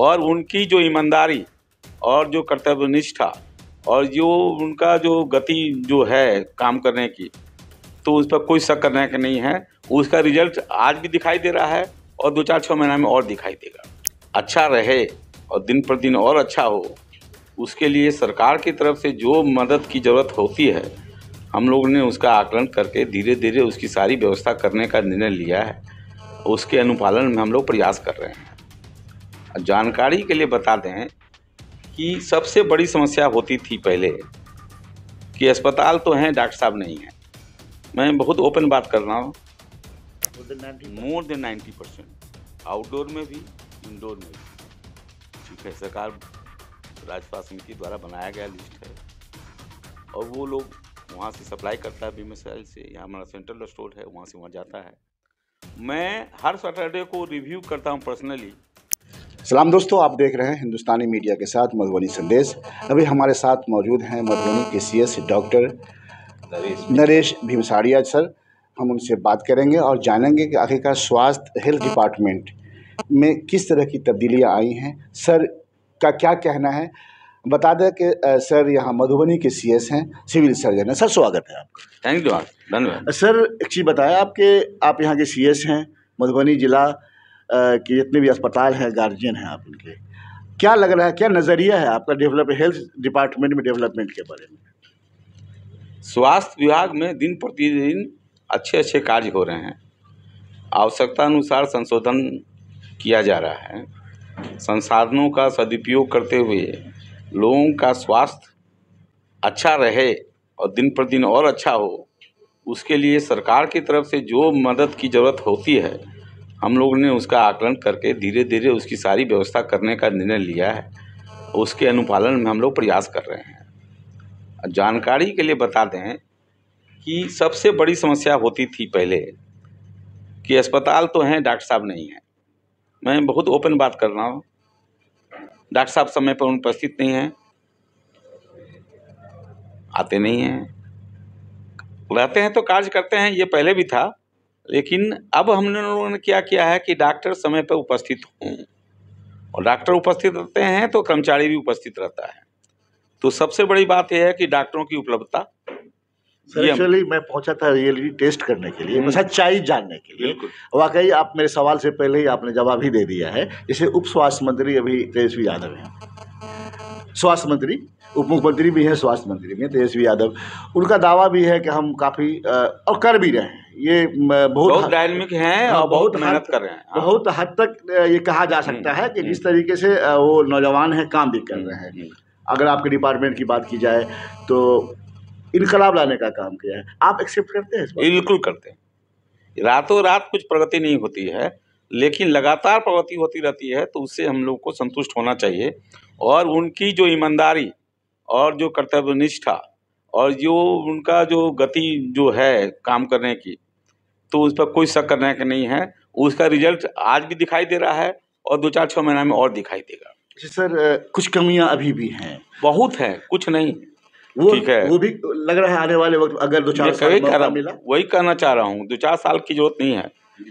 और उनकी जो ईमानदारी और जो कर्तव्य निष्ठा और जो उनका जो गति जो है काम करने की तो उस पर कोई शक करने का नहीं है उसका रिजल्ट आज भी दिखाई दे रहा है और दो चार छः महीना में और दिखाई देगा अच्छा रहे और दिन प्रतिदिन और अच्छा हो उसके लिए सरकार की तरफ से जो मदद की ज़रूरत होती है हम लोग ने उसका आकलन करके धीरे धीरे उसकी सारी व्यवस्था करने का निर्णय लिया है उसके अनुपालन में हम लोग प्रयास कर रहे हैं जानकारी के लिए बता दें कि सबसे बड़ी समस्या होती थी पहले कि अस्पताल तो हैं डॉक्टर साहब नहीं हैं मैं बहुत ओपन बात कर रहा हूँ more than ninety percent outdoor में भी इंडोर में भी ठीक है सरकार राजपाल समिति द्वारा बनाया गया लिस्ट है और वो लोग वहाँ से सप्लाई करता है सेल से यहाँ हमारा सेंट्रल स्टोर है वहाँ से वहाँ जाता है मैं हर सैटरडे को रिव्यू करता हूँ पर्सनली सलाम दोस्तों आप देख रहे हैं हिंदुस्तानी मीडिया के साथ मधुबनी संदेश अभी हमारे साथ मौजूद हैं मधुबनी के एस डॉक्टर नरेश भीमसाड़िया सर हम उनसे बात करेंगे और जानेंगे कि आखिरकार स्वास्थ्य हेल्थ डिपार्टमेंट में किस तरह की तब्दीलियाँ आई हैं सर का क्या कहना है बता दें कि सर यहाँ मधुबनी के एस हैं सिविल सर्जन हैं सर स्वागत है आपका थैंक यू धन्यवाद सर एक चीज़ बताया आपके आप यहाँ के एस हैं मधुबनी जिला कि जितने भी अस्पताल हैं गार्जियन हैं आप उनके क्या लग रहा है क्या नज़रिया है आपका डेवलप हेल्थ डिपार्टमेंट में डेवलपमेंट के बारे में स्वास्थ्य विभाग में दिन प्रतिदिन अच्छे अच्छे कार्य हो रहे हैं आवश्यकता अनुसार संशोधन किया जा रहा है संसाधनों का सदुपयोग करते हुए लोगों का स्वास्थ्य अच्छा रहे और दिन प्रतिदिन और अच्छा हो उसके लिए सरकार की तरफ से जो मदद की ज़रूरत होती है हम लोग ने उसका आकलन करके धीरे धीरे उसकी सारी व्यवस्था करने का निर्णय लिया है उसके अनुपालन में हम लोग प्रयास कर रहे हैं जानकारी के लिए बता दें कि सबसे बड़ी समस्या होती थी पहले कि अस्पताल तो हैं डॉक्टर साहब नहीं हैं मैं बहुत ओपन बात कर रहा हूँ डॉक्टर साहब समय पर उपस्थित नहीं हैं आते नहीं हैं रहते हैं तो कार्य करते हैं ये पहले भी था लेकिन अब हमने लोगों ने क्या किया है कि डॉक्टर समय पर उपस्थित हों और डॉक्टर उपस्थित रहते हैं तो कर्मचारी भी उपस्थित रहता है तो सबसे बड़ी बात यह है कि डॉक्टरों की उपलब्धता एक्चुअली मैं पहुंचा था रियलिटी टेस्ट करने के लिए हम्म। सच्चाई जानने के लिए वाकई आप मेरे सवाल से पहले ही आपने जवाब ही दे दिया है इसे उप स्वास्थ्य मंत्री अभी तेजस्वी यादव हैं स्वास्थ्य मंत्री उप मुख्यमंत्री भी हैं स्वास्थ्य मंत्री भी हैं तेजस्वी यादव उनका दावा भी है कि हम काफ़ी और कर भी रहे हैं ये बहुत, बहुत हैं हाँ, और बहुत मेहनत कर रहे हैं बहुत हद तक ये कहा जा सकता हम्म, है कि जिस हम्म। तरीके से वो नौजवान हैं काम भी कर हम्म, रहे हैं अगर आपके डिपार्टमेंट की बात की जाए तो इनकलाब लाने का काम किया है आप एक्सेप्ट करते हैं बिल्कुल करते हैं रातों रात कुछ प्रगति नहीं होती है लेकिन लगातार प्रगति होती रहती है तो उससे हम लोग को संतुष्ट होना चाहिए और उनकी जो ईमानदारी और जो कर्तव्य निष्ठा और जो उनका जो गति जो है काम करने की तो उस पर कोई शक करने का नहीं है उसका रिजल्ट आज भी दिखाई दे रहा है और दो चार छः महीना में और दिखाई देगा सर कुछ कमियां अभी भी हैं बहुत है कुछ नहीं वो ठीक है वो भी लग रहा है आने वाले वक्त अगर दो चार साल कह मिला वही कहना चाह रहा हूँ दो चार साल की जरूरत नहीं है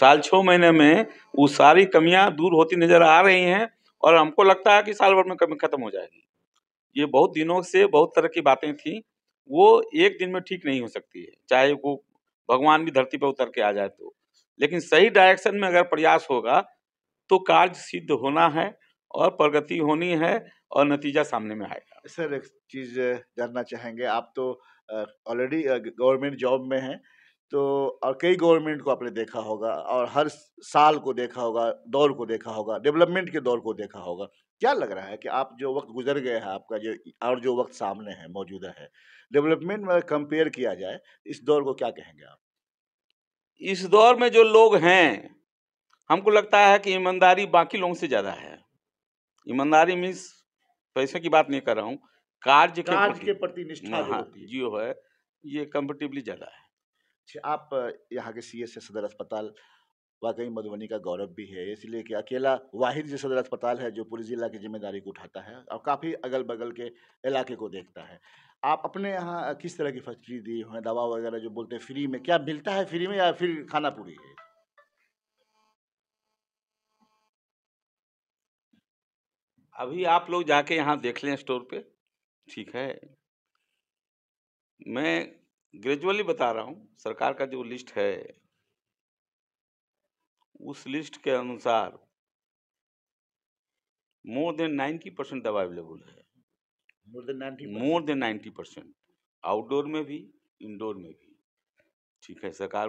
साल छः महीने में वो सारी कमियाँ दूर होती नज़र आ रही हैं और हमको लगता है कि साल भर में कमी खत्म हो जाएगी ये बहुत दिनों से बहुत तरह की बातें थी वो एक दिन में ठीक नहीं हो सकती है चाहे वो भगवान भी धरती पर उतर के आ जाए तो लेकिन सही डायरेक्शन में अगर प्रयास होगा तो कार्य सिद्ध होना है और प्रगति होनी है और नतीजा सामने में आएगा सर एक चीज़ जानना चाहेंगे आप तो ऑलरेडी गवर्नमेंट जॉब में हैं तो और कई गवर्नमेंट को आपने देखा होगा और हर साल को देखा होगा दौर को देखा होगा डेवलपमेंट के दौर को देखा होगा क्या लग रहा है कि आप जो वक्त गुजर गए हैं आपका जो और जो वक्त सामने है मौजूदा है डेवलपमेंट में कंपेयर किया जाए इस दौर को क्या कहेंगे आप इस दौर में जो लोग हैं हमको लगता है कि ईमानदारी बाकी लोगों से ज़्यादा है ईमानदारी मीन्स पैसे की बात नहीं कर रहा हूँ कार्य के कार्य के प्रति निष्ठा हाँ है ये कम्फर्टेबली ज़्यादा है आप यहाँ के सी एस सदर अस्पताल वाकई मधुबनी का गौरव भी है इसलिए कि अकेला वाहिद जो सदर अस्पताल है जो पूरे ज़िला की जिम्मेदारी को उठाता है और काफ़ी अगल बगल के इलाके को देखता है आप अपने यहाँ किस तरह की फैसिलिटी दी हुए है दवा वगैरह जो बोलते हैं फ्री में क्या मिलता है फ्री में या फिर खाना पूरी है अभी आप लोग जाके यहाँ देख लें स्टोर पे ठीक है मैं ग्रेजुअली बता रहा हूँ सरकार का जो लिस्ट है उस लिस्ट के अनुसार मोर देन नाइन्टी परसेंट दवा अवेलेबल है more than ninety percent outdoor में भी इंडोर में भी ठीक है सरकार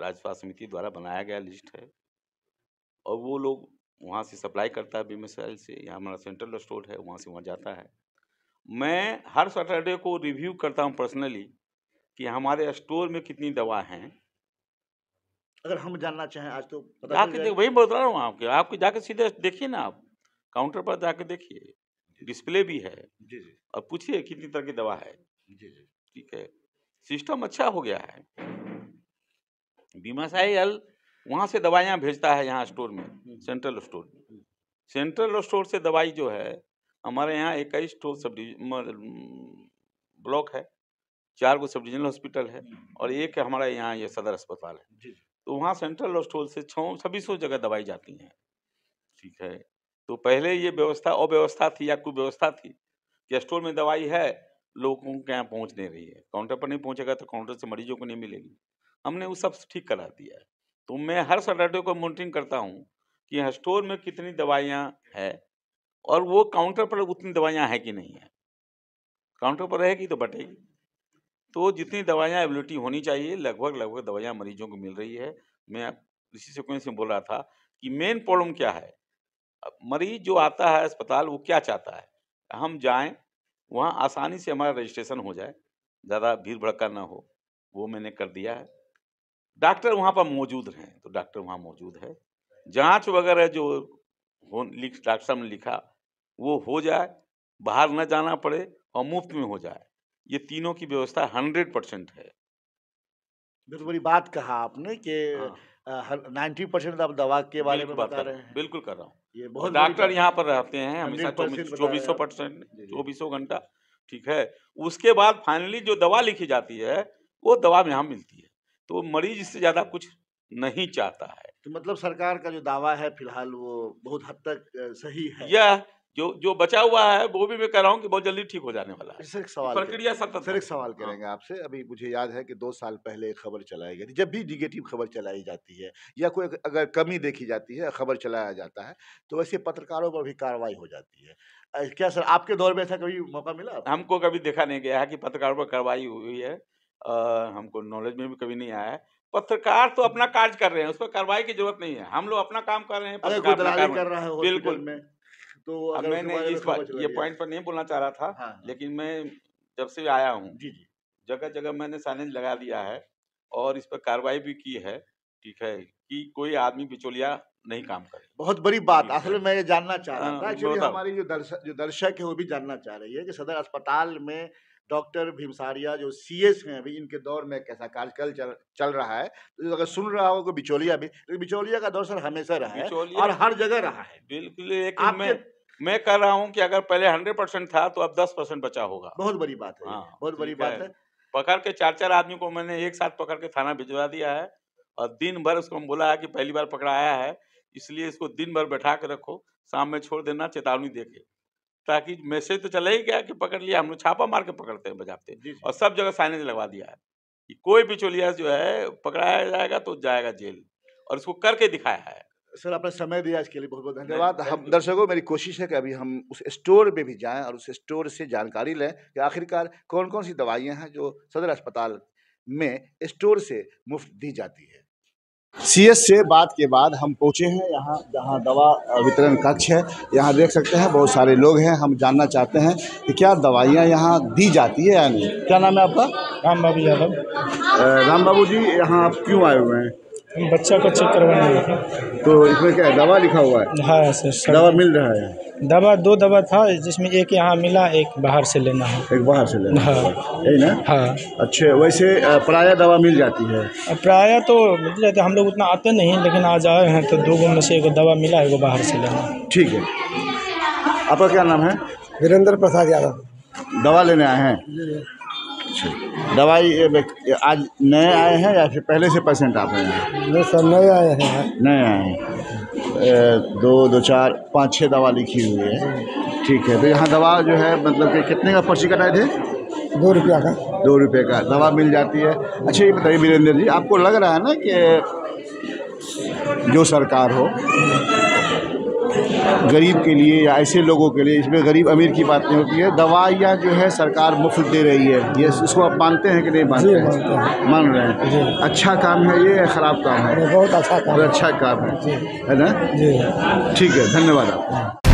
राज्य स्वास्थ्य समिति द्वारा बनाया गया लिस्ट है और वो लोग वहाँ से सप्लाई करता है बीमेसएल से यहाँ हमारा सेंट्रल स्टोर है वहाँ से वहाँ जाता है मैं हर सैटरडे को रिव्यू करता हूँ पर्सनली कि हमारे स्टोर में कितनी दवा है अगर हम जानना चाहें आज तो जाके देख वही बता रहा हूँ आपके आपके जाके सीधे देखिए ना आप काउंटर पर जाके देखिए डिस्प्ले भी है जी जी और पूछिए कितनी तरह की दवा है जी जी ठीक है सिस्टम अच्छा हो गया है बीमाशाही एल वहाँ से दवाइयाँ भेजता है यहाँ स्टोर में हम्म, हम्म। सेंट्रल स्टोर में हम्म। सेंट्रल स्टोर से दवाई जो है हमारे यहाँ इक्कीस स्टोर सब ब्लॉक है चार गो सब डिवीजनल हॉस्पिटल है हम्म, हम्म। और एक है हमारा यहाँ ये सदर अस्पताल है तो वहाँ सेंट्रल हॉस्टोल से छो सभी सौ जगह दवाई जाती हैं ठीक है तो पहले ये व्यवस्था अव्यवस्था थी या कोई व्यवस्था थी कि स्टोर में दवाई है लोगों के यहाँ पहुँच नहीं रही है काउंटर पर नहीं पहुँचेगा तो काउंटर से मरीजों को नहीं मिलेगी हमने वो सब ठीक करा दिया है तो मैं हर सैटरडे को मॉनिटरिंग करता हूँ कि स्टोर में कितनी दवाइयाँ है और वो काउंटर पर उतनी दवाइयाँ हैं कि नहीं है काउंटर पर रहेगी तो बटेगी तो जितनी दवाइयाँ एबिलिटी होनी चाहिए लगभग लगभग दवाइयाँ मरीजों को मिल रही है मैं इसी सिक्वेंस से बोल रहा था कि मेन प्रॉब्लम क्या है मरीज जो आता है अस्पताल वो क्या चाहता है हम जाएं वहाँ आसानी से हमारा रजिस्ट्रेशन हो जाए ज़्यादा भीड़ भड़का ना हो वो मैंने कर दिया है डॉक्टर वहाँ पर मौजूद हैं तो डॉक्टर वहाँ मौजूद है जांच वगैरह जो हो लिख डॉक्टर साहब ने लिखा वो हो जाए बाहर न जाना पड़े और मुफ्त में हो जाए ये तीनों की व्यवस्था हंड्रेड परसेंट है बिल्कुल बड़ी बात कहा आपने कि हाँ। नाइन्टी परसेंट आप दवा के बारे में बता रहे हैं बिल्कुल कर रहा हूँ ये बहुत डॉक्टर यहाँ पर रहते हैं हमेशा चौबीसों परसेंट चौबीसों घंटा ठीक है उसके बाद फाइनली जो दवा लिखी जाती है वो दवा यहाँ मिलती है तो मरीज इससे ज़्यादा कुछ नहीं चाहता है तो मतलब सरकार का जो दावा है फिलहाल वो बहुत हद तक सही है यह जो जो बचा हुआ है वो भी मैं कह रहा हूँ कि बहुत जल्दी ठीक हो जाने वाला है सर एक सवाल प्रक्रिया सतत सर एक सवाल हाँ। करेंगे आपसे अभी मुझे याद है कि दो साल पहले एक खबर चलाई गई थी जब भी निगेटिव खबर चलाई जाती है या कोई अगर कमी देखी जाती है खबर चलाया जाता है तो वैसे पत्रकारों पर भी कार्रवाई हो जाती है क्या सर आपके दौर में ऐसा कभी मौका मिला हमको कभी देखा नहीं गया है कि पत्रकारों पर कार्रवाई हुई है हमको नॉलेज में भी कभी नहीं आया है पत्रकार तो अपना हम्म। कार्य कर रहे हैं उस पर कार्रवाई की जरूरत नहीं है हम लोग अपना काम कर रहे हैं बिल्कुल तो अब मैंने इस बात ये पॉइंट पर नहीं बोलना चाह रहा था हाँ, हाँ। लेकिन मैं जब से आया हूँ जगह जगह मैंने साइनेज लगा दिया है और इस पर कार्रवाई भी की है ठीक है कि कोई आदमी बिचौलिया नहीं काम करे बहुत बड़ी बात असल में मैं ये जानना चाह रहा हाँ, था जो तो हमारी जो दर्शक जो दर्शक है वो भी जानना चाह रही है कि सदर अस्पताल में डॉक्टर भीमसारिया जो सीएस हैं अभी इनके दौर में कैसा कार्यकाल चल, चल रहा है तो अगर सुन रहा होगा बिचौलिया भी बिचौलिया का दौर सर हमेशा रहा है और हर जगह रहा है बिल्कुल आपके मैं कह रहा हूँ कि अगर पहले हंड्रेड परसेंट था तो अब दस परसेंट बचा होगा बहुत बड़ी बात है हाँ, बहुत बड़ी बात है पकड़ के चार चार आदमी को मैंने एक साथ पकड़ के थाना भिजवा दिया है और दिन भर उसको हम बोला है कि पहली बार पकड़ाया है इसलिए इसको दिन भर बैठा के रखो शाम में छोड़ देना चेतावनी दे ताकि मैसेज तो चला ही गया कि पकड़ लिया हम लोग छापा मार के पकड़ते हैं बजाते हैं और सब जगह साइनेज लगवा दिया है कि कोई बिचौलिया जो है पकड़ाया जाएगा तो जाएगा जेल और इसको करके दिखाया है सर आपने समय दिया इसके लिए बहुत बहुत धन्यवाद हम दर्शकों मेरी कोशिश है कि अभी हम उस स्टोर में भी जाएं और उस स्टोर से जानकारी लें कि आखिरकार कौन कौन सी दवाइयां हैं जो सदर अस्पताल में स्टोर से मुफ्त दी जाती है सी से बात के बाद हम पहुंचे हैं यहाँ जहाँ दवा वितरण कक्ष है यहाँ देख सकते हैं बहुत सारे लोग हैं हम जानना चाहते हैं कि क्या दवाइयाँ यहाँ दी जाती है या नहीं क्या नाम है आपका राम बाबू यादव राम बाबू जी यहाँ आप क्यों आए हुए हैं बच्चा को चेक करवाना है तो इसमें क्या है दवा लिखा हुआ है हाँ सर, दवा मिल रहा है दवा दो दवा था जिसमें एक यहाँ मिला एक बाहर से लेना है एक बाहर से लेना हाँ यही ना हाँ अच्छे वैसे प्राय दवा मिल जाती है प्राय तो मिल जाती हम लोग उतना आते नहीं लेकिन आज आए हैं तो दो गो में से एक दवा मिला एगो बाहर से लेना ठीक है आपका क्या नाम है वीरेंद्र प्रसाद यादव दवा लेने आए हैं अच्छा दवाई आज नए आए हैं या फिर पहले से पेशेंट आप हैं नहीं सर नए आए हैं नए आए हैं दो दो चार पाँच छः दवा लिखी हुई है ठीक है तो यहाँ दवा जो है मतलब कि कितने का पर्ची कटाए थे दो रुपया का दो रुपये का दवा मिल जाती है अच्छा ये बताइए वीरेंद्र जी आपको लग रहा है ना कि जो सरकार हो गरीब के लिए या ऐसे लोगों के लिए इसमें गरीब अमीर की बात नहीं होती है दवाइयाँ जो है सरकार मुफ्त दे रही है ये इसको आप मानते हैं कि नहीं मानते हैं मान रहे हैं अच्छा काम है ये ख़राब काम है बहुत अच्छा काम अच्छा काम है है ना ठीक है धन्यवाद आप